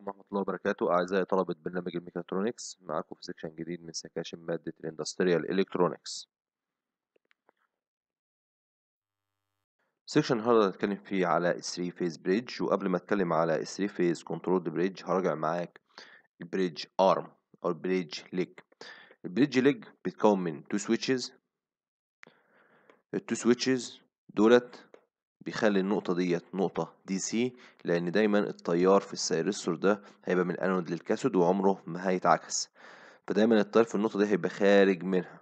عليكم ورحمة الله وبركاته أعزائي طلبة برنامج الميكاترونكس معاكم في سكشن جديد من سكاشن مادة الاندستريال إلكترونكس سكشن النهارده هتكلم فيه على 3 فيز بريدج وقبل ما اتكلم على 3 فيز كنترول بريدج هراجع معاك البريدج ارم او البريدج ليج البريدج ليج بيتكون من تو سويتشز التو سويتشز دولت بيخلي النقطة ديت نقطة دي سي لأن دايما التيار في السيرستور ده هيبقى من الأنود للكاسود وعمره ما هيتعكس فدايما التيار في النقطة دي هيبقى خارج منها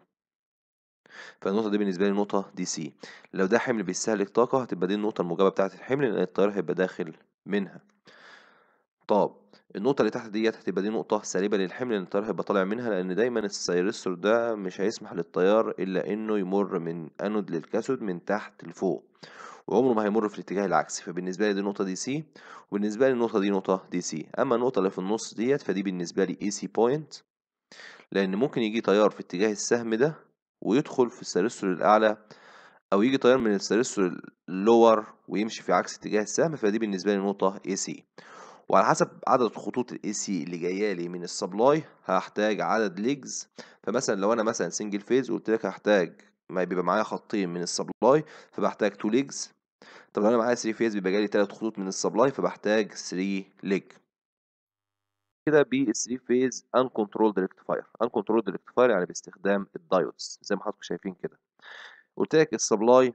فالنقطة دي بالنسبة لي نقطة دي سي لو ده حمل بيستهلك طاقة هتبقى دي النقطة الموجبة بتاعة الحمل لأن التيار هيبقى داخل منها طب النقطة اللي تحت ديت هتبقى دي نقطة سالبة للحمل لأن التيار هيبقى طالع منها لأن دايما السيرستور ده مش هيسمح للتيار إلا إنه يمر من أنود للكاسود من تحت لفوق وعمره ما هيمر في الاتجاه العكسي فبالنسبة لي دي نقطة دي سي وبالنسبة لي النقطة دي نقطة دي سي أما النقطة اللي في النص ديت فدي بالنسبة لي اي سي بوينت لأن ممكن يجي تيار في اتجاه السهم ده ويدخل في السلسل الأعلى أو يجي تيار من السلسل اللور ويمشي في عكس اتجاه السهم فدي بالنسبة لي نقطة اي سي وعلى حسب عدد خطوط الاي سي اللي جايه لي من السبلاي هحتاج عدد ليجز فمثلا لو انا مثلا سنجل فيز قلت لك هحتاج ما بيبقى معايا خطين من السبلاي فبحتاج تو ليجز طب لو انا معايا 3 فيز بيبقى جالي 3 خطوط من السبلاي فبحتاج 3 ليج كده بال 3 فيز ان كنترولد ريكتيفاير ان كنترولد ريكتيفاير يعني باستخدام الدايودز زي ما حضراتكم شايفين كده قلت لك السبلاي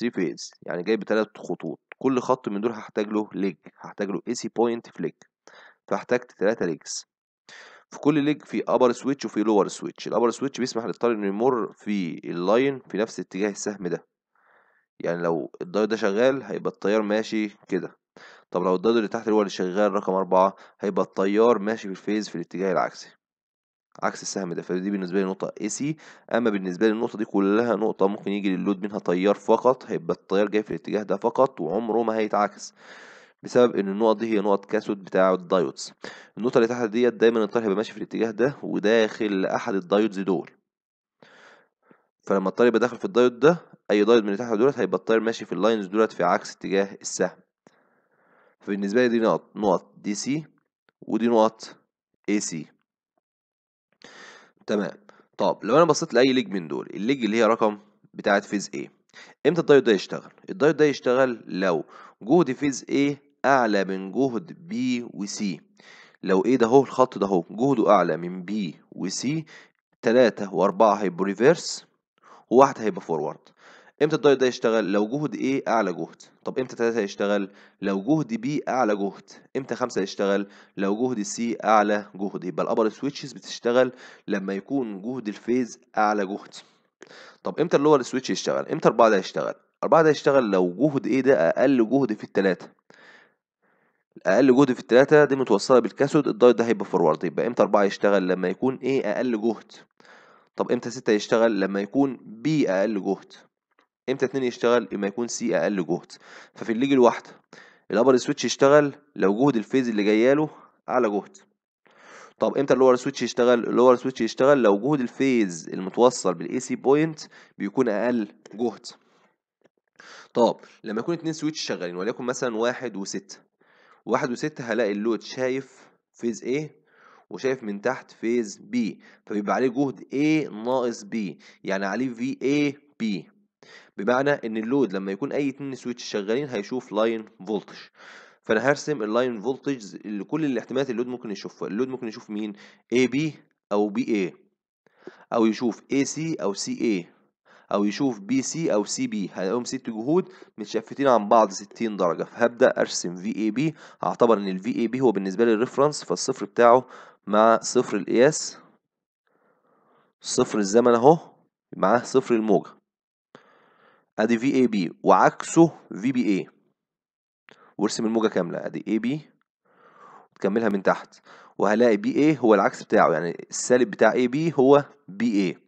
3 فيز يعني جاي بثلاث خطوط كل خط من دول هحتاج له ليج هحتاج له اي سي بوينت في ليج فاحتاجت 3 ليجز في كل ليج في ابر سويتش وفي لور سويتش الابر سويتش بيسمح للطالب انه يمر في اللاين في نفس اتجاه السهم ده يعني لو الداير ده شغال هيبقى التيار ماشي كده طب لو الداير اللي تحت هو اللي شغال رقم أربعة هيبقى التيار ماشي في الفيز في الاتجاه العكسي عكس السهم ده فدي بالنسبة لي نقطة AC أما بالنسبة لي النقطة دي كلها نقطة ممكن يجي للود منها تيار فقط هيبقى التيار جاي في الاتجاه ده فقط وعمره ما هيتعكس بسبب ان النقط دي هي نقط كاسود بتاع الدايودز النقطة اللي تحت ديت دايما التيار هيبقى ماشي في الاتجاه ده وداخل لأحد الدايودز دول فلما الطير يبقى داخل في الدايود ده اي دايود من اللي تحت دولت هيبقى الطير ماشي في اللاينز دولت في عكس اتجاه السهم فبالنسبه لي دي نقط نقط دي سي ودي نقط اي سي تمام طب لو انا بصيت لاي ليج من دول الليج اللي هي رقم بتاعه فيز ايه امتى الدايود ده يشتغل الدايود ده يشتغل لو جهد فيز اي اعلى من جهد بي وسي لو ايه ده هو الخط ده هو جهده اعلى من بي وسي 3 و4 هيبقوا ريفيرس وواحد هيبقى فورورد امتى الدايت ده يشتغل لو جهد ايه اعلى جهد طب امتى 3 يشتغل لو جهد بي اعلى جهد امتى 5 يشتغل لو جهد سي اعلى جهد يبقى الابر سويتشز بتشتغل لما يكون جهد الفيز اعلى جهد طب امتى اللور سويتش يشتغل امتى 4 ده يشتغل 4 ده يشتغل لو جهد ايه ده اقل جهد في الثلاثه اقل جهد في الثلاثه دي متوصله بالكاثود الدايت ده هيبقى فورورد يبقى امتى 4 يشتغل لما يكون ايه اقل جهد طب امتى ستة يشتغل لما يكون بي اقل جهد امتى اتنين يشتغل لما يكون سي اقل جهد ففي الليج الواحدة الابر سويتش يشتغل لو جهد الفيز اللي جاياله اعلى جهد طب امتى اللور سويتش يشتغل اللور سويتش يشتغل لو جهد الفيز المتوصل بالاي سي بوينت بيكون اقل جهد طب لما يكون اتنين سويتش شغالين وليكن مثلا واحد وستة واحد وستة هلاقي اللود شايف فيز ايه وشايف من تحت فيز بي فبيبقى عليه جهد A ناقص B يعني عليه VA B بمعنى ان اللود لما يكون اي اتنين سويتش شغالين هيشوف لاين فولتج فانا هرسم اللاين فولتج لكل الاحتمالات اللود ممكن يشوفها اللود ممكن يشوف مين AB او BA او يشوف AC او CA او يشوف بي سي او سي بي هلاقيهم ست جهود متشفتين عن بعض 60 درجه فهبدا ارسم في اي بي هعتبر ان الفي اي بي هو بالنسبه لي الريفرنس فالصفر بتاعه مع صفر القياس صفر الزمن اهو معاه صفر الموجة ادي في اي بي وعكسه في بي اي وارسم الموجة كاملة ادي اي بي تكملها من تحت وهلاقي بي اي هو العكس بتاعه يعني السالب بتاع اي بي هو بي اي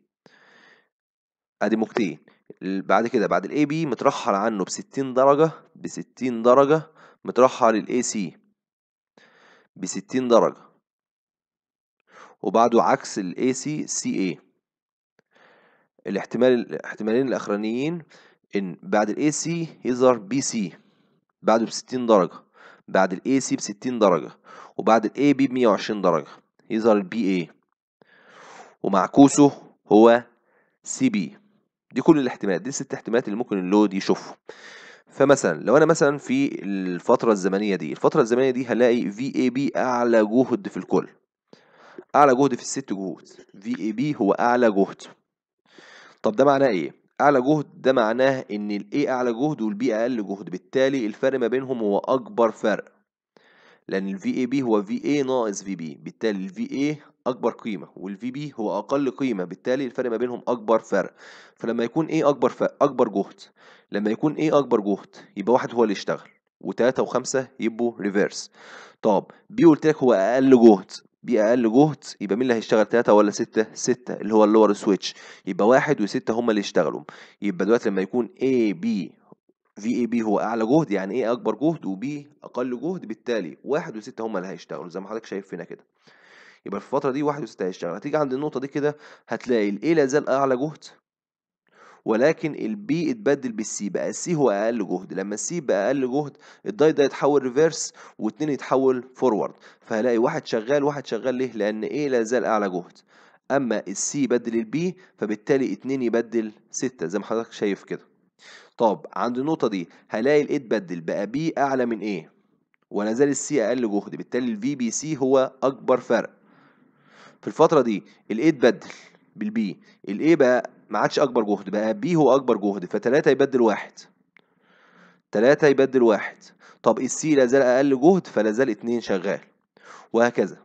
ادي موجتين بعد كده بعد الاي بي مترحل عنه بستين درجة بستين درجة مترحل الاي سي بستين درجة وبعده عكس الـ AC CA الاحتمال الاحتمالين الأخرانيين إن بعد الـ AC يظهر BC بعده بستين درجة بعد الـ AC بستين درجة وبعد الـ AB بمية وعشرين درجة يظهر الـ BA ومعكوسه هو سي بي دي كل الاحتمالات دي الست احتمالات اللي ممكن اللود يشوفه فمثلا لو انا مثلا في الفتره الزمنيه دي الفتره الزمنيه دي هلاقي في بي اعلى جهد في الكل اعلى جهد في الست جهود في اي بي هو اعلى جهد طب ده معناه ايه اعلى جهد ده معناه ان الاي اعلى جهد والبي اقل جهد بالتالي الفرق ما بينهم هو اكبر فرق لان الفي اي بي هو في اي ناقص في بي بالتالي الفي اي اكبر قيمه والفي بي هو اقل قيمه بالتالي الفرق ما بينهم اكبر فرق فلما يكون ايه اكبر فرق اكبر جهد لما يكون ايه اكبر جهد يبقى واحد هو اللي يشتغل وتلاتة وخمسة يبقوا ريفيرس طب بي قلت لك هو اقل جهد باقل جهد يبقى مين اللي هيشتغل 3 ولا 6 6 اللي هو اللور سويتش يبقى 1 و6 هما اللي يشتغلوا يبقى دلوقتي لما يكون اي بي في اي بي هو اعلى جهد يعني ايه اكبر جهد وبي اقل جهد بالتالي 1 و6 هما اللي هيشتغلوا زي ما حضرتك شايف هنا كده يبقى في الفتره دي 1 و6 هيشتغل هتيجي عند النقطه دي كده هتلاقي الايه لا زال اعلى جهد ولكن البي اتبدل بالسي بقى السي هو اقل جهد لما السي بقى اقل جهد الداي ده يتحول ريفيرس واتنين يتحول فورورد فهلاقي واحد شغال واحد شغال ليه لان ايه لا زال اعلى جهد اما السي بدل البي فبالتالي اتنين يبدل ستة زي ما حضرتك شايف كده طب عند النقطه دي هلاقي الاي اتبدل بقى بي اعلى من ايه ولا زال السي اقل جهد بالتالي الفي بي سي هو اكبر فرق في الفتره دي الاي اتبدل بالبي الاي بقى ما عادش اكبر جهد بقى بي هو اكبر جهد فتلاتة يبدل واحد تلاتة يبدل واحد طب السي لا زال اقل جهد فلا زال اتنين شغال وهكذا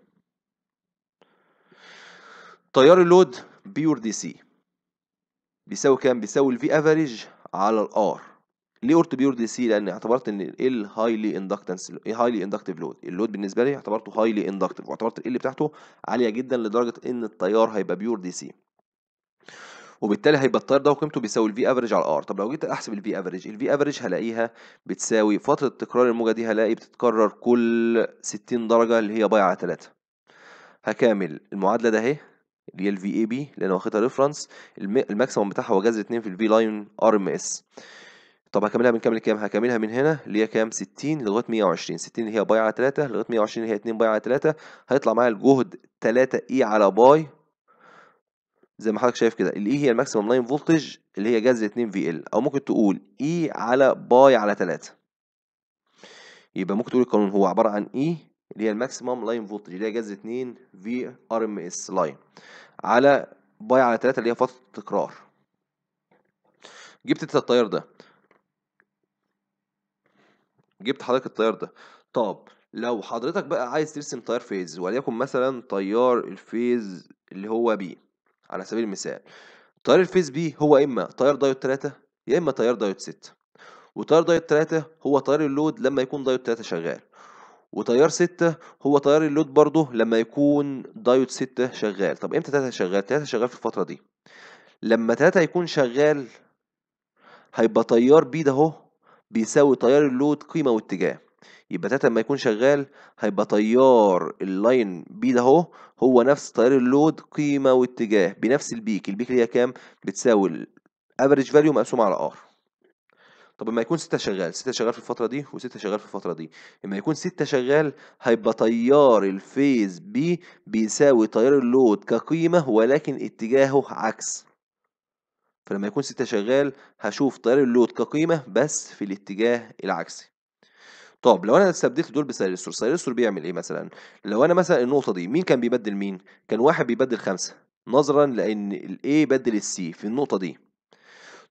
تيار اللود بيور دي سي بيساوي كام بيساوي الفي افريج على الار ليه قلت بيور دي سي لان اعتبرت ان ال هايلي اندكتنس هايلي اندكتيف لود اللود بالنسبه لي اعتبرته هايلي اندكتيف واعتبرت ال بتاعته عاليه جدا لدرجه ان التيار هيبقى بيور دي سي وبالتالي هيبقى التيار ده وقيمته بيساوي الفي افريج على الار طب لو جيت احسب الفي افريج الفي افريج هلاقيها بتساوي فتره تكرار الموجه دي هلاقي بتتكرر كل 60 درجه اللي هي باي على 3 هكامل المعادله ده اهي اللي هي الفي اي بي لان واخدها ريفرنس الماكسيموم بتاعها هو جذر 2 في الفي لاين ار ام اس طب هكملها من كام لكام هكملها من هنا اللي هي كام 60 لغايه 120 60 اللي هي باي على 3 لغايه 120 اللي هي 2 باي على 3 هيطلع معايا الجهد 3 اي e على باي زي ما حضرتك شايف كده الاي e هي الماكسيمم لاين فولتج اللي هي جذر 2 في ال او ممكن تقول اي e على باي على 3 يبقى ممكن تقول القانون هو عباره عن اي e اللي هي الماكسيمم لاين فولتج اللي هي جذر 2 في ار ام اس لاين على باي على 3 اللي هي فتره التكرار جبت انت التيار ده جبت حضرتك التيار ده طب لو حضرتك بقى عايز ترسم تيار فيز وليكن مثلا تيار الفيز اللي هو بي على سبيل المثال تيار الفيز بي هو إما تيار دايود 3 يا إما تيار دايود 6 وتيار دايود 3 هو تيار اللود لما يكون دايود 3 شغال وتيار 6 هو تيار اللود برضه لما يكون دايود 6 شغال طب امتى 3 شغال 3 شغال في الفترة دي لما 3 يكون شغال هيبقى تيار بي ده اهو بيساوي تيار اللود قيمة واتجاه يبقى تاتا لما يكون شغال هيبقى تيار اللاين بي ده هو هو نفس تيار اللود قيمه واتجاه بنفس البيك البيك اللي هي كام بتساوي الافريج فاليو مقسوم على ار طب لما يكون ستة شغال ستة شغال في الفترة دي وستة شغال في الفترة دي لما يكون ستة شغال هيبقى تيار الفيز بي بيساوي تيار اللود كقيمة ولكن اتجاهه عكس فلما يكون ستة شغال هشوف تيار اللود كقيمة بس في الاتجاه العكسي طب لو انا استبدلت دول بسيرستور سيرستور بيعمل ايه مثلا لو انا مثلا النقطه دي مين كان بيبدل مين كان واحد بيبدل خمسة نظرا لان الاي بدل السي في النقطه دي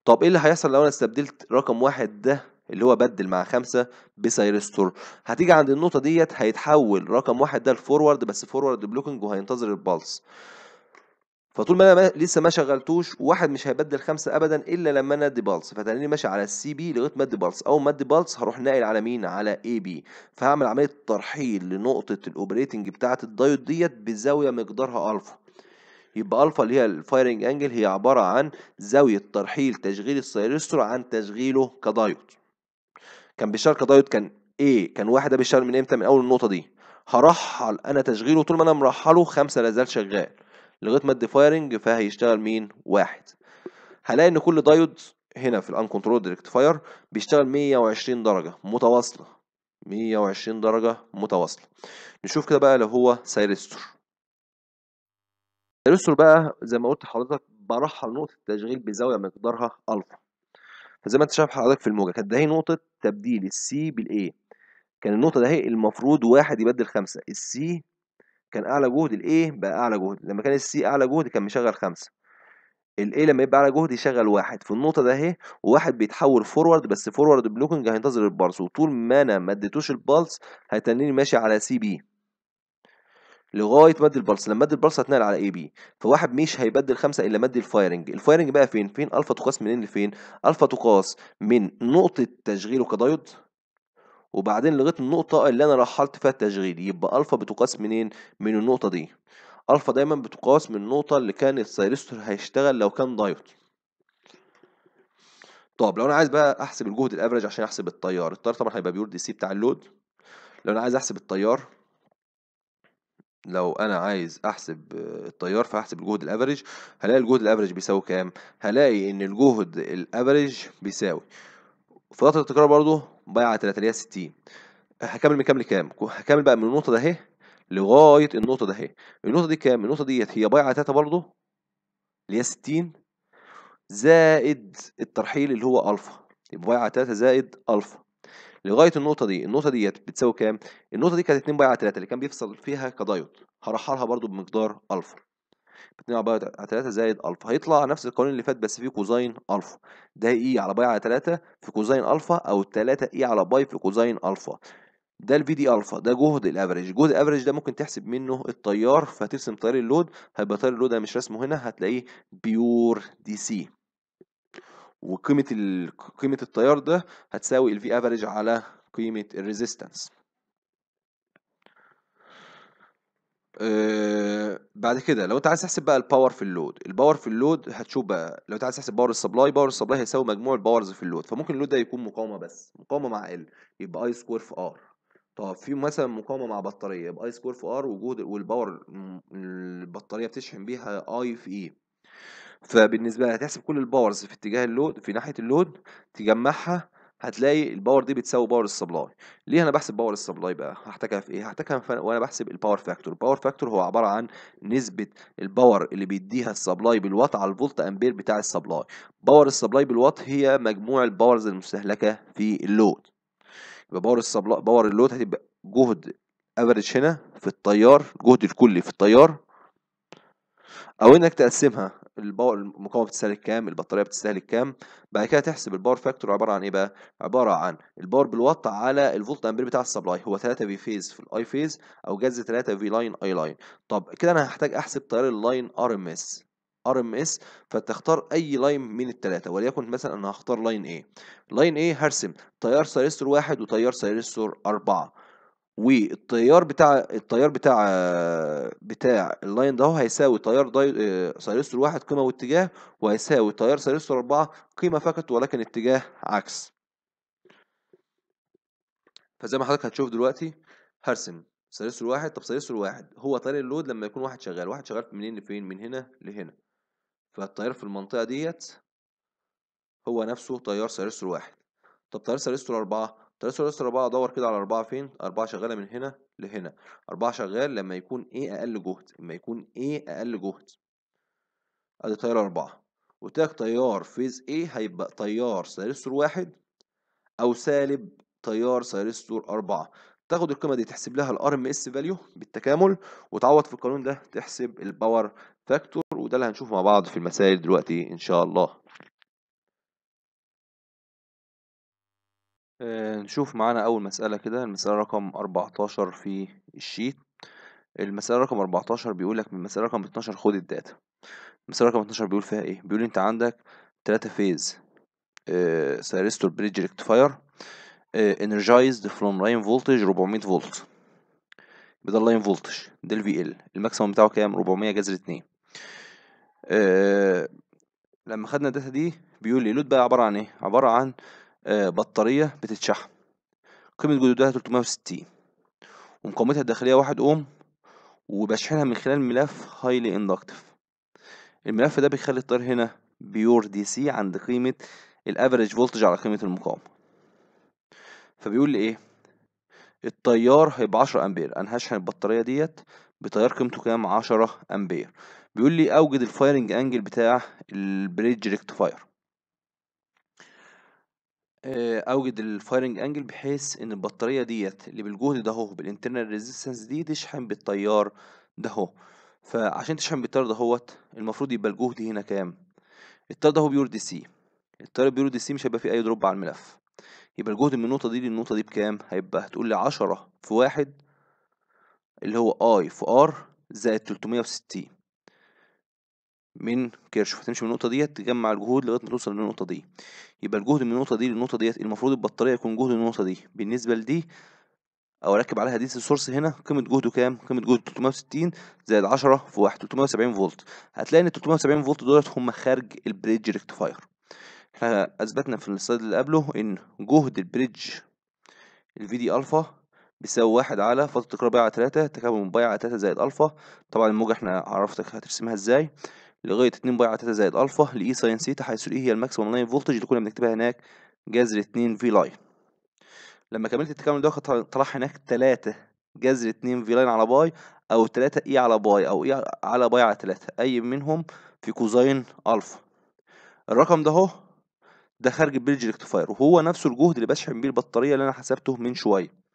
طب ايه اللي هيحصل لو انا استبدلت رقم واحد ده اللي هو بدل مع خمسة بسيرستور هتيجي عند النقطة ديت هيتحول رقم واحد ده لفورورد بس فورورد بلوكنج وهينتظر البالس فطول ما انا لسه ما شغلتوش واحد مش هيبدل خمسه ابدا الا لما انا ادي بالص فتلاقيني ماشي على السي بي لغايه ما ادي بالص اول ما ادي بالص هروح ناقل على مين على اي بي فهعمل عمليه ترحيل لنقطه الاوبريتنج بتاعه الدايود ديت بزاويه مقدارها الفا يبقى الفا اللي هي الفايرنج انجل هي عباره عن زاويه ترحيل تشغيل السيرسترو عن تشغيله كدايود كان بيشتغل كدايود كان ايه كان واحد ده بيشتغل من امتى من اول النقطه دي هرحل انا تشغيله طول ما انا مرحله خمسه لازال شغال لغايه ما الديفايرنج فهيشتغل مين واحد هلاقي ان كل دايود هنا في الان كنترول ريكتيفاير بيشتغل 120 درجه متواصله 120 درجه متواصله نشوف كده بقى لو هو سيرستور سيرستور بقى زي ما قلت لحضرتك برحل نقطه التشغيل بزاويه مقدارها الفا فزي ما انت شايف حضرتك في الموجه كانت ده هي نقطه تبديل السي بالاي كان النقطه ده هي المفروض واحد يبدل خمسه السي كان اعلى جهد الايه بقى اعلى جهد لما كان السي اعلى جهد كان مشغل خمسة الايه لما يبقى اعلى جهد يشغل واحد في النقطه ده اهي وواحد بيتحول فورورد بس فورورد بلوكنج هينتظر البالص وطول ما انا ما اديتوش البالص هيتنيني ماشي على سي بي لغايه مد البلس لما مد البلس هتنقل على اي بي فواحد مش هيبدل خمسه الا مد الفايرنج الفايرنج بقى فين فين الفا تقاس منين لفين الفا تقاس من نقطه تشغيله كدايود وبعدين لغايه النقطه اللي انا رحلت فيها التشغيل يبقى الفا بتقاس منين من النقطه دي الفا دايما بتقاس من النقطه اللي كان الثيرستور هيشتغل لو كان دايود طب لو انا عايز بقى احسب الجهد الافرج عشان احسب التيار التيار طبعا هيبقى بيور دي سي بتاع اللود لو انا عايز احسب التيار لو انا عايز احسب التيار فهحسب الجهد الافريج هلاقي الجهد الافريج بيساوي كام هلاقي ان الجهد الافريج بيساوي فترة التكرار برضو اللي هي ستين هكمل من كام لكام هكمل بقى من النقطة ده اهي لغاية النقطة ده اهي النقطة دي كام النقطة ديت هي باي على تلاتة برضه اللي هي ستين زائد الترحيل اللي هو ألفا يبقى باي على تلاتة زائد ألفا لغاية النقطة دي النقطة ديت بتساوي كام النقطة دي كانت اتنين على تلاتة اللي كان بيفصل فيها كدايود هرحلها برضه بمقدار ألفا 2 على باي على 3 زائد الفا هيطلع نفس القانون اللي فات بس فيه كوزين الفا ده اي e على باي على 3 في كوزين الفا او 3 اي e على باي في كوزين الفا ده الفي دي الفا ده جهد الافريج جهد الافريج ده ممكن تحسب منه التيار فهترسم تيار اللود هيبقى تيار اللود انا مش راسمه هنا هتلاقيه بيور دي سي وقيمه ال... قيمه التيار ده هتساوي الفي افريج على قيمه الريزيستنس آه بعد كده لو انت عايز تحسب بقى الباور في اللود الباور في اللود هتشوف بقى لو انت عايز تحسب باور السبلاي باور السبلاي هيساوي مجموع الباورز في اللود فممكن اللود ده يكون مقاومه بس مقاومه مع ال يبقى اي سكوير في ار طب في مثلا مقاومه مع بطاريه يبقى اي سكوير في ار وجود والباور البطاريه بتشحن بيها اي في اي e. فبالنسبه لها هتحسب كل الباورز في اتجاه اللود في ناحيه اللود تجمعها هتلاقي الباور دي بتساوي باور السبلاي ليه انا بحسب باور السبلاي بقى هحتاجها في ايه هحتاجها وانا بحسب الباور فاكتور الباور فاكتور هو عباره عن نسبه الباور اللي بيديها السبلاي بالوات على الفولت امبير بتاع السبلاي باور السبلاي بالوات هي مجموع الباورز المستهلكه في اللود يبقى باور السبلاي باور اللود هتبقى جهد افريج هنا في التيار جهد الكلي في التيار او انك تقسمها الباور المقاومه بتستهلك كام البطاريه بتستهلك كام بعد كده تحسب الباور فاكتور عباره عن ايه بقى عباره عن الباور بالوات على الفولت امبير بتاع السبلاي هو 3 في فيز في الاي فيز او جذر 3 في لاين اي لاين طب كده انا هحتاج احسب تيار اللاين ار ام اس ار ام اس فتختار اي لاين من الثلاثه وليكن مثلا انا هختار لاين ايه لاين ايه هرسم تيار سيرستور واحد وتيار سيرستور اربعه والتيار بتاع التيار بتاع بتاع اللاين ده اهو هيساوي تيار آه، سيرستر واحد قيمه واتجاه وهيساوي تيار سيرستر اربعه قيمه فقط ولكن اتجاه عكس فزي ما حضرتك هتشوف دلوقتي هرسم سيرستر واحد طب سيرستر واحد هو تيار اللود لما يكون واحد شغال واحد شغال منين لفين من هنا لهنا فالتيار في المنطقه ديت هو نفسه تيار سيرستر واحد طب تيار سيرستر اربعه ترسل اس أربعة ادور كده على اربعة فين اربعة شغالة من هنا لهنا اربعة شغال لما يكون ايه اقل جهد لما يكون ايه اقل جهد ادي تيار اربعة قلت تيار فيز ايه هيبقى تيار سيرستور واحد او سالب تيار سيرستور اربعة تاخد القيمه دي تحسب لها الار ام اس فاليو بالتكامل وتعوض في القانون ده تحسب الباور فاكتور وده اللي هنشوفه مع بعض في المسائل دلوقتي ان شاء الله آه، نشوف معانا أول مسألة كده المسألة رقم 14 في الشيت المسألة رقم 14 بيقول لك من المسألة رقم 12 خد الداتا المسألة رقم 12 بيقول فيها إيه؟ بيقول أنت عندك تلاتة فيز آه، سيرستور بريدج ريكتفاير آه، انرجايزد فروم لاين فولتج 400 فولت ده اللاين فولتج ده الفي ال الماكسيموم بتاعه كام 400 جذر 2 لما خدنا الداتا دي بيقول لي لود بقى عباره عن ايه عباره عن آه، بطارية بتتشحن قيمة جدودها 360 ومقاومتها الداخلية واحد أوم وبشحنها من خلال ملف هايلي اندكتيف الملف ده بيخلي التيار هنا بيور دي سي عند قيمة الافريج فولتج على قيمة المقاومة فبيقول لي ايه التيار هيبقى 10 امبير انا هشحن البطارية ديت بتيار قيمته كام 10 امبير بيقول لي اوجد الفايرنج انجل بتاع البريدج ريكتفاير آه، اوجد الفايرنج انجل بحيث ان البطاريه ديت اللي بالجهد ده اهو بالانترنال ريزيستنس دي تشحن بالتيار ده اهو فعشان تشحن بالتيار دهوت المفروض يبقى الجهد هنا كام التيار ده هو بيور دي سي التيار بيور دي سي مش هيبقى فيه اي دروب على الملف يبقى الجهد من النقطه دي للنقطه دي بكام هيبقى هتقول لي 10 في واحد اللي هو اي في ار زائد 360 من كيرشوف هتمشي من النقطه ديت تجمع الجهود لغايه ما توصل للنقطه دي يبقى الجهد من النقطه دي للنقطه ديت المفروض البطاريه يكون جهد النقطه دي بالنسبه لدي او اركب عليها دي سورس هنا قيمه جهده كام قيمه جهده 360 زائد 10 في 1 370 فولت هتلاقي ان 370 فولت دولت هم خارج البريدج ريكتفاير احنا اثبتنا في السلايد اللي قبله ان جهد البريدج الفي دي الفا بيساوي واحد على فترة تكرار بايع على تلاتة تكامل مبايع على تلاتة زائد ألفا طبعا الموجة احنا عرفتك هترسمها ازاي لغايه 2 باي على تيتا زائد الفا لاي ساين e سيتا حيث الاي e هي الماكسيموم لاين فولتج اللي كنا بنكتبها هناك جذر 2 في لاين لما كملت التكامل ده طلع هناك 3 جذر 2 في لاين على باي او 3 اي e على باي او اي على باي على 3 اي منهم في كوزين الفا الرقم ده اهو ده خارج البريدج ريكتيفاير وهو نفسه الجهد اللي بشحن بيه البطاريه اللي انا حسبته من شويه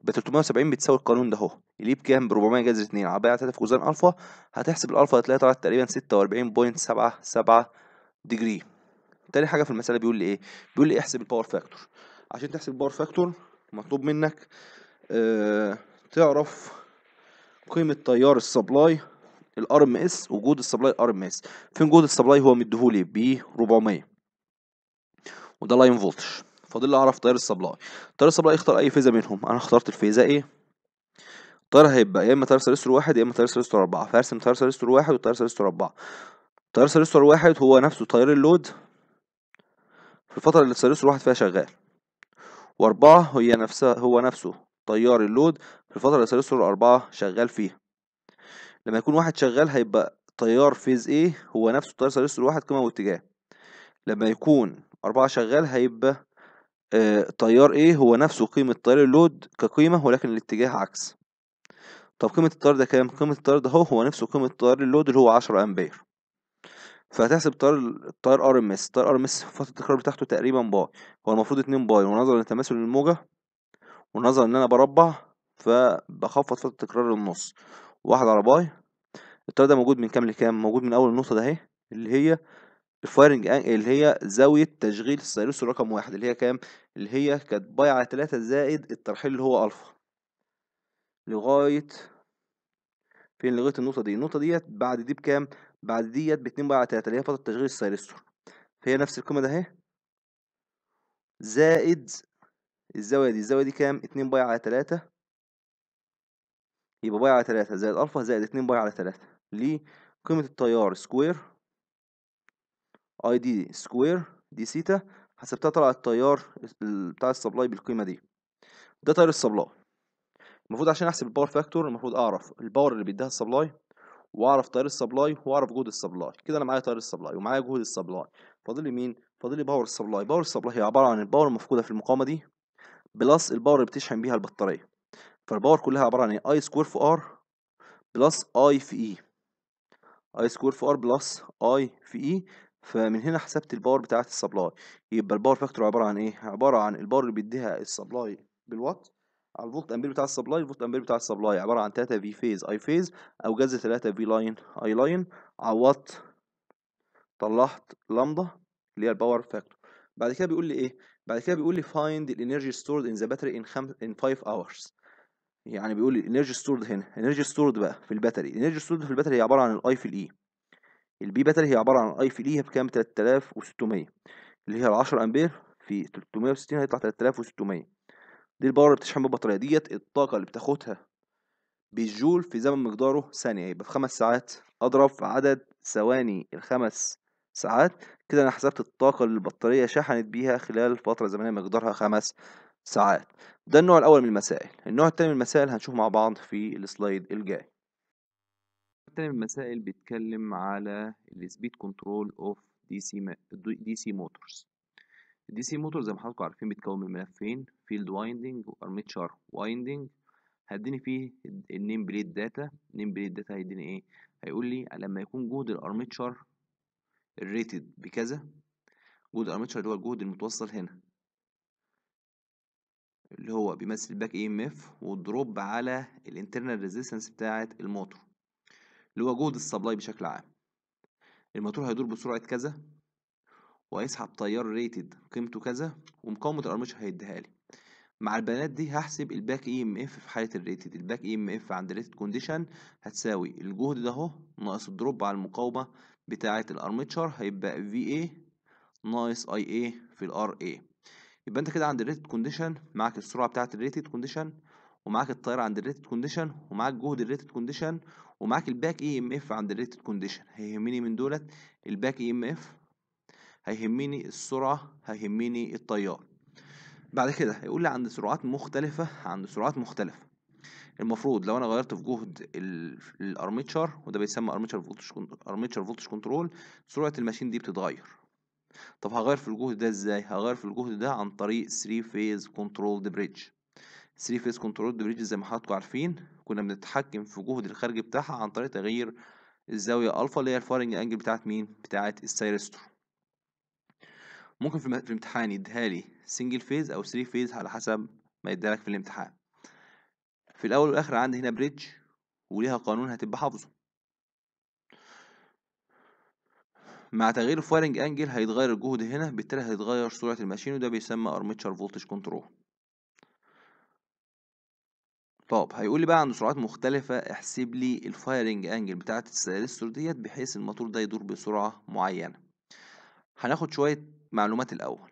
يبقى 370 بتساوي القانون ده اهو اللي بكام ب 400 جذر 2 على بيع 3 في جزران الفا هتحسب الالفا هتلاقي طلعت تقريبا 46.77 ديجري تاني حاجه في المساله بيقول لي ايه بيقول لي احسب الباور فاكتور عشان تحسب الباور فاكتور مطلوب منك آه تعرف قيمه تيار السبلاي الار ام اس وجود السبلاي الار ام اس فين جود السبلاي هو مديهولي ب 400 وده لاين فولتج فاضل لي اعرف طيار الصبلاي تيار الصبلاي اختار اي فيزا منهم انا اخترت الفيزا ايه التيار هيبقى يا اما طيار سلستر واحد يا اما طيار سلستر اربعة فهرسم طيار سلستر واحد وتيار سلستر اربعة تيار سلستر واحد هو نفسه طيار اللود في الفترة اللي سلستر واحد فيها شغال واربعة هي نفسها هو نفسه طيار اللود في الفترة اللي سلستر اربعة شغال فيها لما يكون واحد شغال هيبقى طيار فيز ايه هو نفسه طيار سلستر واحد قيمة واتجاه لما يكون أربعة شغال هيبقى تيار ايه هو نفسه قيمة تيار اللود كقيمة ولكن الاتجاه عكس طب قيمة التيار ده كام؟ قيمة التيار ده هو هو نفسه قيمة تيار اللود اللي هو عشرة أمبير فهتحسب تيار التيار ار ام اس التيار ار ام اس فترة التكرار بتاعته تقريبا باي هو المفروض اتنين باي ونظرا لتماثل الموجة ونظرا ان انا بربع فبخفض فترة التكرار للنص واحد على باي التيار ده موجود من كام لكام؟ موجود من اول النقطة ده اهي اللي هي الفايرنج اللي هي زاوية تشغيل الثالوث رقم واحد اللي هي كام؟ اللي هي كانت باي على تلاتة زائد الترحيل اللي هو ألفا لغاية فين لغاية النقطة دي؟ النقطة ديت بعد دي بكام؟ بعد ديت باتنين باي على تلاتة اللي هي فترة تشغيل الثالوث فهي نفس القيمة ده أهي زائد الزاوية دي الزاوية دي كام؟ اتنين باي على تلاتة يبقى باي على تلاتة زائد ألفا زائد اتنين باي على تلاتة ليه؟ قيمة التيار سكوير اي دي سكوير دي سيتا حسبتها طلع التيار بتاع السبلاي بالقيمه دي ده تيار السبلاي المفروض عشان احسب الباور فاكتور المفروض اعرف الباور اللي بيديها السبلاي واعرف تيار السبلاي واعرف جهد السبلاي كده انا معايا تيار السبلاي ومعايا جهد السبلاي فاضل لي مين فاضل لي باور السبلاي باور السبلاي هي عباره عن الباور المفقوده في المقاومه دي بلس الباور اللي بتشحن بيها البطاريه فالباور كلها عباره عن ايه اي سكوير في ار بلس اي في اي اي سكوير في ار بلس اي في اي فمن هنا حسبت الباور بتاعة السبلاي يبقى الباور فاكتور عبارة عن ايه؟ عبارة عن الباور اللي بيديها السبلاي بالوات على الفولت امبير بتاع السبلاي الفولت امبير بتاع السبلاي عبارة عن 3 في فيز اي فيز او جذر 3 في لاين اي لاين على طلعت لمضة اللي هي الباور فاكتور بعد كده بيقول لي ايه؟ بعد كده بيقول لي find الانرجي ستورد ان ذا باتري ان خم... in 5 hours يعني بيقول لي الانرجي ستورد هنا الانرجي ستورد بقى في الباتري الانرجي ستورد في الباتري هي عبارة عن الاي في الاي e. البي باتري هي عبارة عن اي في دي بكام 3600 اللي هي ال 10 امبير في 360 هيطلع 3600 دي الباور اللي بتشحن بالبطارية ديت الطاقة اللي بتاخدها بالجول في زمن مقداره ثانية يبقى في خمس ساعات اضرب في عدد ثواني الخمس ساعات كده انا حسبت الطاقة اللي البطارية شحنت بيها خلال فترة زمنية مقدارها خمس ساعات ده النوع الاول من المسائل النوع التاني من المسائل هنشوف مع بعض في السلايد الجاي تاني من المسائل بيتكلم على السبيد كنترول اوف دي سي دي سي موتورز الدي سي موتور زي ما حضراتكم عارفين بيتكون من ملفين فيلد وايندنج وارميتشر وايندنج هديني فيه النيم بليت داتا النيم بليت داتا هيديني ايه هيقول لي لما يكون جهد الارميتشر الريتد بكذا جهد الارميتشر اللي هو الجهد المتوصل هنا اللي هو بيمثل باك اي ام اف والدروب على الانترنال ريزيستنس بتاعه الموتور اللي هو جهد السبلاي بشكل عام الموتور هيدور بسرعة كذا وهيسحب تيار ريتد قيمته كذا ومقاومة الأرمشة هيديها لي مع البيانات دي هحسب الباك اي ام اف في حالة الريتد الباك اي ام اف عند الريتد كونديشن هتساوي الجهد ده اهو ناقص الدروب على المقاومة بتاعة الأرمتشر هيبقى في اي ناقص اي اي في الار اي يبقى انت كده عند الريتد كونديشن معاك السرعة بتاعة الريتد كونديشن ومعاك التيار عند الريتد كونديشن ومعاك جهد الريتد كونديشن ومعاك الباك اي ام اف عند الريتد كونديشن هيهمني من دولت الباك اي ام اف هيهمني السرعه هيهمني التيار بعد كده هيقول لي عند سرعات مختلفه عند سرعات مختلفه المفروض لو انا غيرت في جهد الارميتشر وده بيسمى ارميتشر فولتج ارميتشر فولتج كنترول سرعه الماشين دي بتتغير طب هغير في الجهد ده ازاي هغير في الجهد ده عن طريق 3 فيز كنترول بريدج 3 فيس كنترول بريدج زي ما حضراتكم عارفين كنا بنتحكم في جهد الخارج بتاعها عن طريق تغيير الزاوية ألفا اللي هي الفارنج أنجل بتاعت مين؟ بتاعت السيرستور ممكن في الامتحان يديها لي سنجل فيز أو 3 فيز على حسب ما يدالك في الامتحان في الأول والآخر عندي هنا بريدج وليها قانون هتبقى حافظه مع تغيير الفايرنج انجل هيتغير الجهد هنا بالتالي هيتغير سرعه الماشين وده بيسمى ارميتشر فولتج كنترول طب هيقول لي بقى عند سرعات مختلفة احسب لي الفايرنج انجل بتاعة الثيرستور ديت بحيث الموتور ده يدور بسرعة معينة هناخد شوية معلومات الأول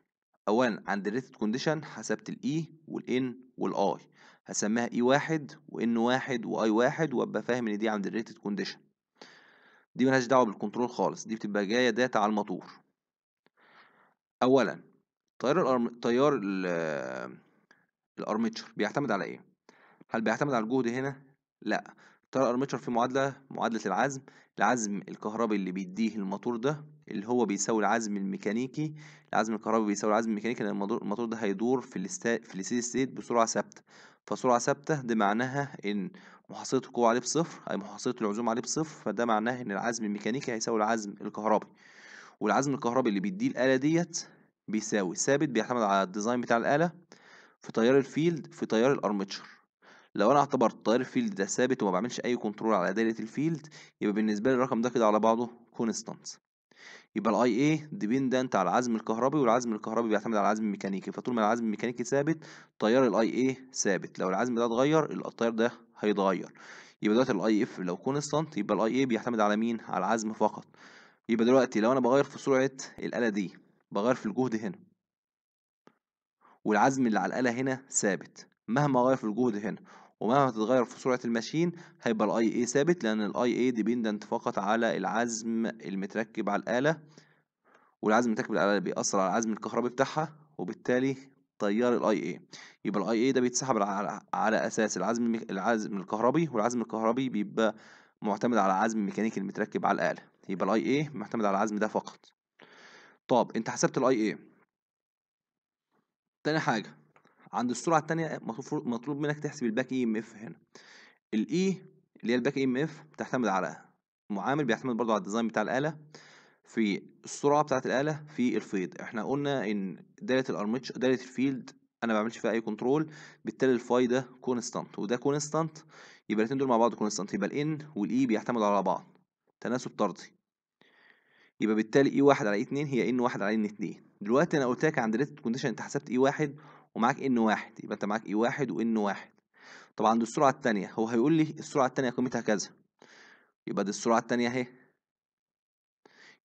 أولا عند الريتد كونديشن حسبت الإي e والإن والآي هسميها إي e واحد وإن واحد وآي واحد وأبقى فاهم إن دي عند الريتد كونديشن دي ملهاش دعوة بالكنترول خالص دي بتبقى جاية داتا على الموتور أولا تيار الأرم... آه، الأرميتشر بيعتمد على إيه؟ هل بيعتمد على الجهد هنا؟ لا ترى الارميتشر في معادله معادله العزم العزم الكهربي اللي بيديه الموتور ده اللي هو بيساوي العزم الميكانيكي العزم الكهربي بيساوي العزم الميكانيكي لان الموتور ده هيدور في الستا... في الستيدي ستيت بسرعه ثابته فسرعه ثابته ده معناها ان محصلة القوه عليه بصفر اي محصلة العزوم عليه بصفر فده معناه ان العزم الميكانيكي هيساوي العزم الكهربي والعزم الكهربي اللي بيديه الاله ديت بيساوي ثابت بيعتمد على الديزاين بتاع الاله في تيار الفيلد في تيار الارميتشر لو انا اعتبرت تيار الفيلد ده ثابت وما بعملش اي كنترول على دايره الفيلد يبقى بالنسبه لي الرقم ده كده على بعضه كونستانت يبقى الاي اي ديبندنت على العزم الكهربي والعزم الكهربي بيعتمد على العزم الميكانيكي فطول ما العزم الميكانيكي ثابت تيار الاي اي ثابت لو العزم ده اتغير التيار ده هيتغير يبقى دلوقتي الاي اف لو كونستانت يبقى الاي اي بيعتمد على مين على العزم فقط يبقى دلوقتي لو انا بغير في سرعه الاله دي بغير في الجهد هنا والعزم اللي على الاله هنا ثابت مهما اغير في الجهد هنا ومهما تتغير في سرعة الماشين هيبقى الاي اي ثابت لان الاي اي ديبندنت فقط على العزم المتركب على الآلة والعزم المتركب على الآلة بيأثر على العزم الكهربي بتاعها وبالتالي تيار الاي اي يبقى الاي اي ده بيتسحب على, على اساس العزم العزم الكهربي والعزم الكهربي بيبقى معتمد على عزم الميكانيكي المتركب على الآلة يبقى الاي اي معتمد على العزم ده فقط طب انت حسبت الاي اي تاني حاجه عند السرعه الثانيه مطلوب منك تحسب الباك اي ام اف هنا الاي e اللي هي الباك اي ام اف بتعتمد على معامل بيعتمد برضو على الديزاين بتاع الاله في السرعه بتاعه الاله في الفيض احنا قلنا ان داله الارمتش داله الفيلد انا ما بعملش فيها اي كنترول بالتالي الفاي ده كونستانت وده كونستانت يبقى الاثنين دول مع بعض كونستانت يبقى الان والاي e بيعتمدوا على بعض تناسب طردي يبقى بالتالي اي e واحد على اي اتنين هي ان واحد على ان اتنين دلوقتي انا قلت لك عند ريت كونديشن انت حسبت اي واحد ومعاك ان واحد يبقى انت معاك اي واحد وان واحد طبعا دي السرعه الثانيه هو هيقول لي السرعه الثانيه قيمتها كذا يبقى دي السرعه الثانيه اهي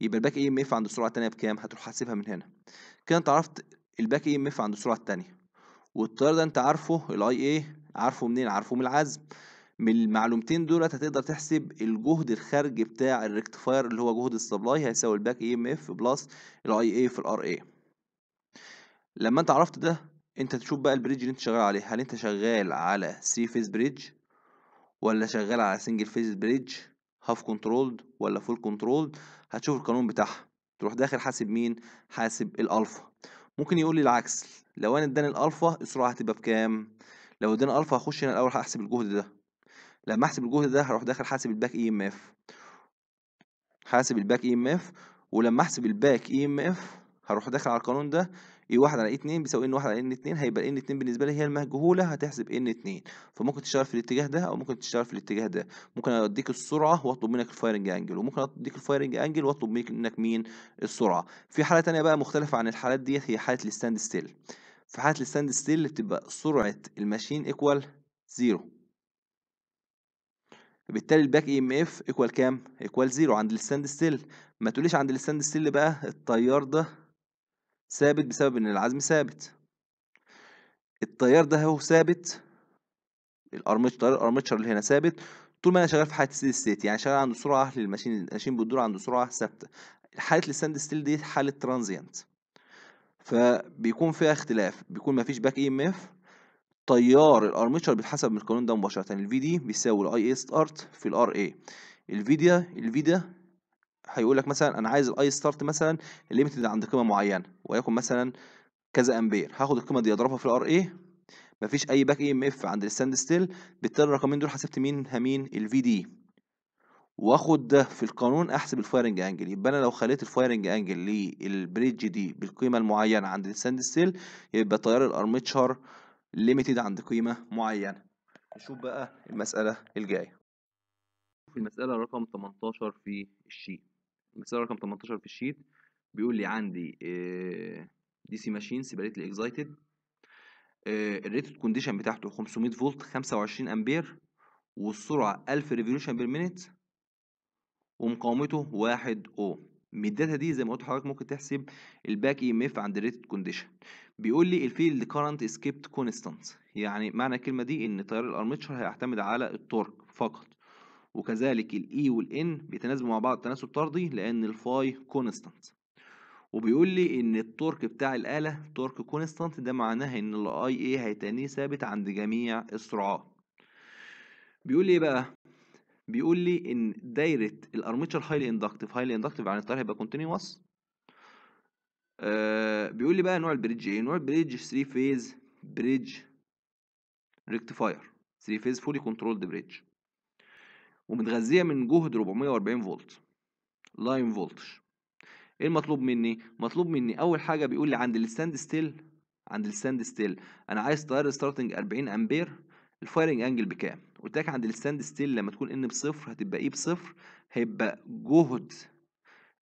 يبقى الباك اي ام اف عند السرعه الثانيه بكام هتروح حاسبها من هنا كده انت عرفت الباك اي ام اف عند السرعه الثانيه والتيار ده انت عارفه الاي اي عارفه منين عارفه من العزم من المعلومتين دولت هتقدر تحسب الجهد الخارجي بتاع الريكتفاير اللي هو جهد السبلاي هيساوي الباك اي ام اف بلس الاي اي في الار اي لما انت عرفت ده انت تشوف بقى البريدج اللي انت شغال عليه هل انت شغال على 3 فيز بريدج ولا شغال على سنجل فيز بريدج هاف كنترولد ولا فول كنترولد هتشوف القانون بتاعها تروح داخل حاسب مين حاسب الالفا ممكن يقول لي العكس لو انا اداني الالفا السرعه هتبقى بكام لو اداني الفا هخش هنا الاول هحسب الجهد ده لما احسب الجهد ده هروح داخل حاسب الباك اي e ام اف حاسب الباك اي ام اف ولما احسب الباك اي ام اف هروح داخل على القانون ده اي واحد على اي 2 بيساوي ان واحد على ان اتنين هيبقى ان اتنين بالنسبه لي هي المجهوله هتحسب ان اتنين فممكن تشتغل في الاتجاه ده او ممكن تشتغل في الاتجاه ده ممكن اديك السرعه واطلب منك الفايرنج انجل وممكن اديك الفايرنج انجل واطلب منك مين السرعه في حاله ثانيه بقى مختلفه عن الحالات ديت هي حاله الستاند ستيل في حاله الستاند ستيل بتبقى سرعه الماشين ايكوال زيرو بالتالي الباك اي ام اف ايكوال كام؟ ايكوال زيرو عند الستاند ستيل ما تقوليش عند الستاند ستيل بقى التيار ده ثابت بسبب ان العزم ثابت التيار ده هو ثابت الارمتشر طيار الارمتشر اللي هنا ثابت طول ما انا شغال في حاله ستيدي ستيت يعني شغال عنده سرعه للماشين الماشين بتدور عنده سرعه ثابته حاله الستاند ستيل دي حاله ترانزيانت فبيكون فيها اختلاف بيكون مفيش باك اي ام اف تيار الارمتشر بيتحسب من القانون ده مباشره الفي دي بيساوي الاي اي ستارت في الار اي الفي دي الفي هيقول لك مثلا انا عايز الاي ستارت مثلا الليمتد عند قيمه معينه وليكن مثلا كذا امبير هاخد القيمه دي اضربها في الار اي مفيش اي باك اي ام اف عند الستاند ستيل بالتالي الرقمين دول حسبت مين همين الفي دي واخد ده في القانون احسب الفايرنج انجل يبقى انا لو خليت الفايرنج انجل للبريدج دي بالقيمه المعينه عند الستاند ستيل يبقى تيار الارميتشر ليميتد عند قيمه معينه نشوف بقى المساله الجايه في المساله رقم 18 في الشيت مثال رقم 18 في الشيت بيقول لي عندي دي سي ماشين سيبريتلي اكزايتد الريتد كونديشن بتاعته 500 فولت 25 امبير والسرعه 1000 ريفولوشن بير مينيت ومقاومته 1 او من الداتا دي زي ما قلت لحضرتك ممكن تحسب الباك اي ام اف عند الريتد كونديشن بيقول لي الفيلد كارنت اسكيبت كونستانت يعني معنى الكلمه دي ان تيار الارمتشر هيعتمد على التورك فقط وكذلك الاي e والان بيتناسبوا مع بعض تناسب طردي لان الفاي كونستانت وبيقول لي ان التورك بتاع الاله تورك كونستانت ده معناه ان الاي ايه هيتاني ثابت عند جميع السرعات بيقول لي إيه بقى بيقول لي ان دايره الارميتشر هايلي اندكتيف هايلي اندكتيف يعني التيار هيبقى كونتينوس بيقول لي بقى نوع البريدج ايه نوع البريدج 3 فيز بريدج ريكتفاير 3 فيز فولي كنترولد بريدج ومتغذيه من جهد 440 فولت لاين فولتج ايه المطلوب مني مطلوب مني اول حاجه بيقول لي عند الستاند ستيل عند الستاند ستيل انا عايز تيار ستارتنج 40 امبير الفايرنج انجل بكام قلت لك عند الستاند ستيل لما تكون ان بصفر هتبقى ايه بصفر هيبقى جهد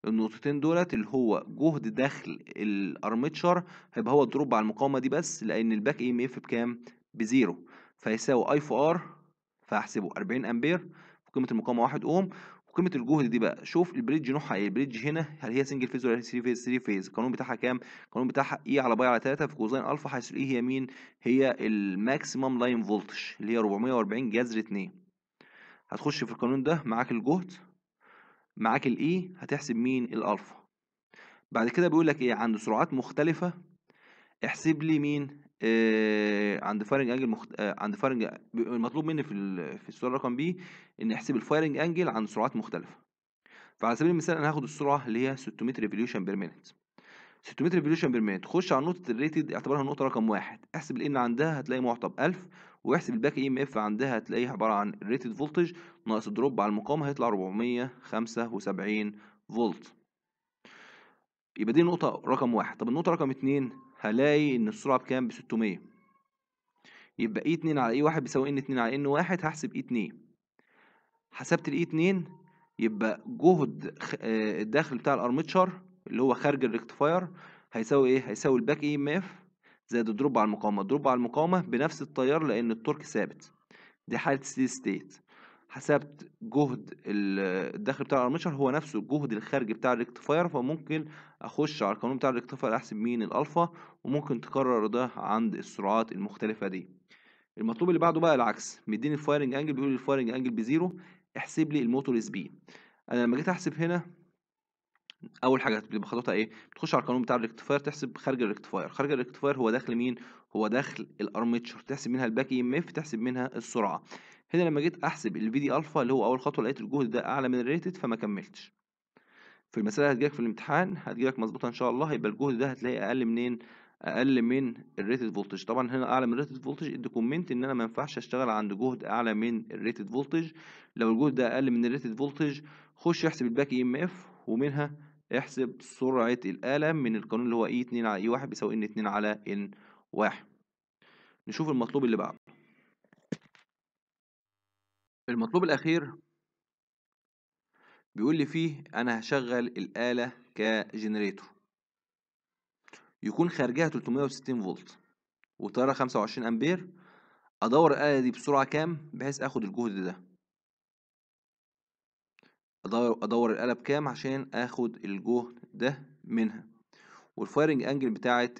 النقطتين دولت اللي هو جهد داخل الارمتشر هيبقى هو الدروب على المقاومه دي بس لان الباك اي ام اف بكام بزيرو فيساوي اي في ار فهحسبه 40 امبير قيمه المقاومه 1 اوم وقيمه الجهد دي بقى شوف البريدج نوعها ايه البريدج هنا هل هي سنجل فيز ولا ثري فيز ثري فيز القانون بتاعها كام القانون بتاعها اي e على باي على 3 في كوزين الفا حيث الاي هي مين هي الماكسيمم لاين فولتج اللي هي 440 جذر 2 هتخش في القانون ده معاك الجهد معاك الاي e، هتحسب مين الالفا بعد كده بيقول لك ايه عند سرعات مختلفه احسب لي مين آه، عند فايرنج انجل مخت... آه، عند فايرنج المطلوب مني في في السؤال رقم بي ان احسب الفايرنج انجل عند سرعات مختلفه فعلى سبيل المثال انا هاخد السرعه اللي هي 600 ريفوليوشن بير مينت 600 ريفوليوشن بير مينت خش على نقطه الريتد اعتبرها النقطه رقم واحد احسب الان عندها هتلاقي معطب 1000 واحسب الباك اي ام اف عندها هتلاقيه عباره عن الريتد فولتج ناقص الدروب على المقاومه هيطلع 475 فولت يبقى دي نقطه رقم واحد طب النقطه رقم اتنين هلاقي ان السرعه بكام ب 600 يبقى e اي 2 على e اي 1 بيساوي ان 2 على ان 1 هحسب e اي 2 حسبت الاي 2 يبقى جهد آه، الداخل بتاع الارمتشر اللي هو خارج الريكتفاير هيساوي ايه هيساوي الباك اي ام اف زائد الدروب على المقاومه الدروب على المقاومه بنفس التيار لان التورك ثابت دي حاله ستيدي ستيت حسبت جهد الداخل بتاع الارميتشر هو نفسه الجهد الخارجي بتاع الريكتيفاير فممكن اخش على القانون بتاع الريكتيفاير احسب مين الالفا وممكن تكرر ده عند السرعات المختلفه دي المطلوب اللي بعده بقى العكس مديني الفايرنج انجل بيقول الفايرنج انجل بزيرو احسب لي الموتور سبيد انا لما جيت احسب هنا اول حاجه بتبقى خطوتها ايه بتخش على القانون بتاع الريكتيفاير تحسب خارج الريكتيفاير خارج الريكتيفاير هو داخل مين هو داخل الارميتشر تحسب منها الباك اي ام اف تحسب منها السرعه هنا لما جيت احسب الفي دي الفا اللي هو اول خطوه لقيت الجهد ده اعلى من الريتد فما كملتش في المساله هتجيلك في الامتحان هتجيلك مظبوطه ان شاء الله هيبقى الجهد ده هتلاقيه اقل منين اقل من الريتد فولتج طبعا هنا اعلى من الريتد فولتج ادي كومنت ان انا ما ينفعش اشتغل عند جهد اعلى من الريتد فولتج لو الجهد ده اقل من الريتد فولتج خش احسب الباك اي ام اف ومنها احسب سرعه الاله من القانون اللي هو e اي 2 على e اي 1 بيساوي ان 2 على ان 1 نشوف المطلوب اللي بعده المطلوب الأخير بيقول لي فيه أنا هشغل الآلة كجنريتور يكون خارجها 360 فولت وتيارة 25 أمبير أدور الآلة دي بسرعة كام بحيث آخد الجهد ده أدور, أدور الآلة بكام عشان آخد الجهد ده منها والفايرنج أنجل بتاعت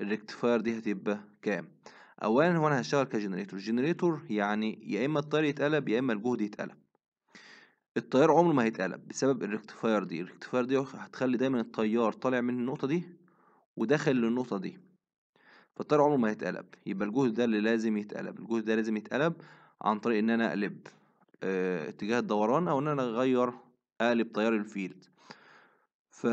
الريكتفاير دي هتبقى كام اولا هو انا هشتغل كجنريتور جنريتور يعني يا اما التيار يتقلب يا اما الجهد يتقلب التيار عمره ما هيتقلب بسبب الريكتفاير دي الريكتفاير دي هتخلي دايما التيار طالع من النقطه دي وداخل للنقطه دي فالطيار عمره ما هيتقلب يبقى الجهد ده اللي لازم يتقلب الجهد ده لازم يتقلب عن طريق ان انا اقلب اه اتجاه الدوران او ان انا اغير اقلب تيار الفيلد ف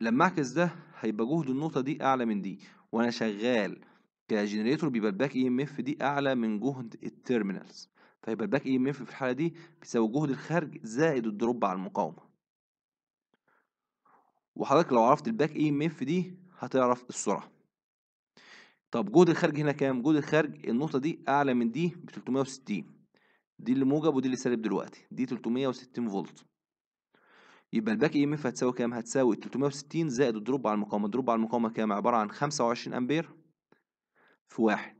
لما اعكس ده هيبقى جهد النقطه دي اعلى من دي وانا شغال كجنريتور بيبقى الباك اي ام اف دي اعلى من جهد التيرمينالز فيبقى الباك اي ام اف في الحاله دي بيساوي جهد الخارج زائد الدروب على المقاومه وحضرتك لو عرفت الباك اي ام اف دي هتعرف السرعه طب جهد الخارج هنا كام جهد الخارج النقطه دي اعلى من دي ب 360 دي اللي موجب ودي اللي سالب دلوقتي دي 360 فولت يبقى الباك اي ام اف هتساوي كام هتساوي 360 زائد الدروب على المقاومه الدروب على المقاومه كام عباره عن 25 امبير في واحد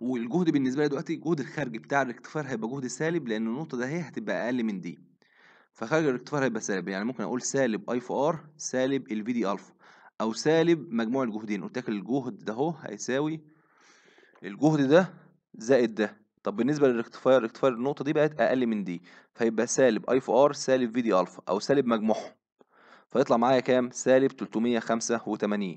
والجهد بالنسبه لي دلوقتي الجهد الخارجي بتاع الاكتفار هيبقى جهد سالب لان النقطه ده هي هتبقى اقل من دي فخارج الاكتفار هيبقى سالب يعني ممكن اقول سالب اي في ار سالب الفي دي الفا او سالب مجموع الجهدين قلت لك الجهد ده هو هيساوي الجهد ده زائد ده طب بالنسبه للاكتفار الاكتفار النقطه دي بقت اقل من دي فيبقى سالب اي في ار سالب في دي الفا او سالب مجموعهم فيطلع معايا كام سالب 385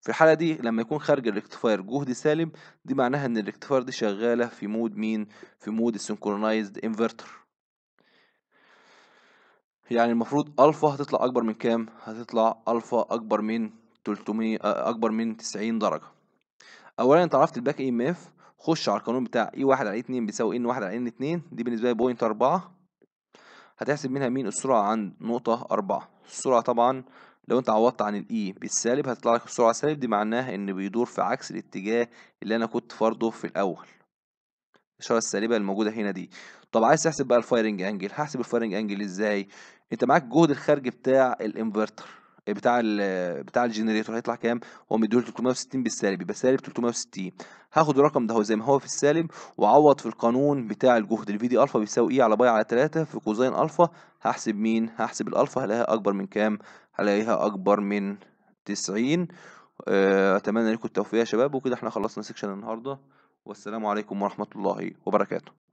في الحالة دي لما يكون خارج الريكتفاير جهد سالب دي معناها ان الريكتفاير دي شغالة في مود مين في مود السنكرونايزد انفرتر يعني المفروض الفا هتطلع اكبر من كام هتطلع الفا اكبر من 300 اكبر من 90 درجة اولا انت عرفت الباك ام اف خش على القانون بتاع اي واحد على 2 بيساوي ان واحد على ان 2 دي بالنسبة لي بوينت 4 هتحسب منها مين السرعة عند نقطة أربعة السرعة طبعا لو انت عوضت عن الاي بالسالب هتطلع لك بسرعه سالب دي معناها ان بيدور في عكس الاتجاه اللي انا كنت فرضه في الاول الاشاره السالبه الموجوده هنا دي طب عايز تحسب بقى الفايرنج انجل هحسب الفايرنج انجل ازاي انت معاك الجهد الخارجي بتاع الانفرتر بتاع الـ بتاع الجنريتور هيطلع كام هو مديله 360 بالسالب يبقى سالب 360 هاخد الرقم ده هو زي ما هو في السالب واعوض في القانون بتاع الجهد الفي دي الفا بيساوي ايه على باي على 3 في كوزين الفا هحسب مين هحسب الالفا هلاقيها اكبر من كام عليها أكبر من تسعين آه، أتمنى لكم التوفيق يا شباب وكده احنا خلصنا سكشن النهاردة والسلام عليكم ورحمة الله وبركاته